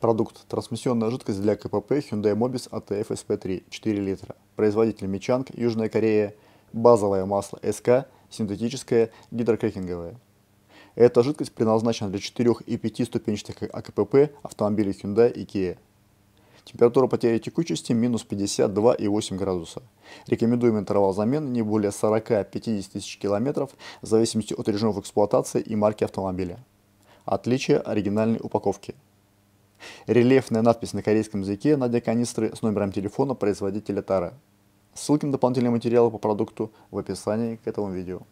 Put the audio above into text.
Продукт. Трансмиссионная жидкость для КПП Hyundai Mobis ATF SP3 4 литра. Производитель Мичанг, Южная Корея. Базовое масло СК, синтетическое, гидрокрекинговое. Эта жидкость предназначена для 4 и 5 ступенчатых АКПП автомобилей Hyundai и Kia. Температура потери текучести минус 52,8 градуса. Рекомендуемый интервал замены не более 40-50 тысяч километров в зависимости от режимов эксплуатации и марки автомобиля. Отличие оригинальной упаковки – рельефная надпись на корейском языке на дне канистры с номером телефона производителя Тара. Ссылки на дополнительные материалы по продукту в описании к этому видео.